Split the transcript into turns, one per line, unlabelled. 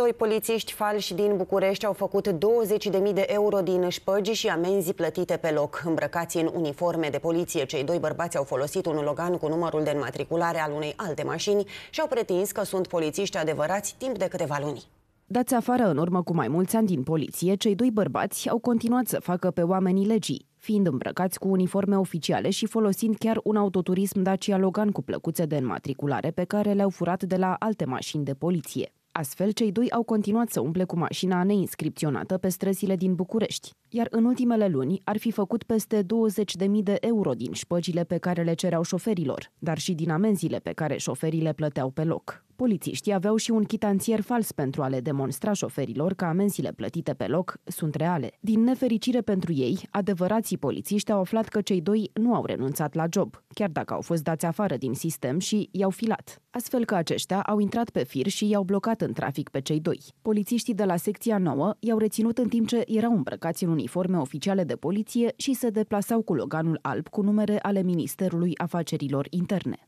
Doi polițiști falși din București au făcut 20.000 de euro din șpăgi și amenzi plătite pe loc. Îmbrăcați în uniforme de poliție, cei doi bărbați au folosit un logan cu numărul de înmatriculare al unei alte mașini și au pretins că sunt polițiști adevărați timp de câteva luni.
Dați afară în urmă cu mai mulți ani din poliție, cei doi bărbați au continuat să facă pe oamenii legii, fiind îmbrăcați cu uniforme oficiale și folosind chiar un autoturism Dacia Logan cu plăcuțe de înmatriculare pe care le-au furat de la alte mașini de poliție. Astfel, cei doi au continuat să umple cu mașina neinscripționată pe străzile din București, iar în ultimele luni ar fi făcut peste 20.000 de euro din șpăgile pe care le cereau șoferilor, dar și din amenziile pe care șoferii le plăteau pe loc. Polițiștii aveau și un chitanțier fals pentru a le demonstra șoferilor că amenziile plătite pe loc sunt reale. Din nefericire pentru ei, adevărații polițiști au aflat că cei doi nu au renunțat la job, chiar dacă au fost dați afară din sistem și i-au filat. Astfel că aceștia au intrat pe fir și i-au blocat în trafic pe cei doi. Polițiștii de la secția 9 i-au reținut în timp ce erau îmbrăcați în uniforme oficiale de poliție și se deplasau cu loganul alb cu numere ale Ministerului Afacerilor Interne.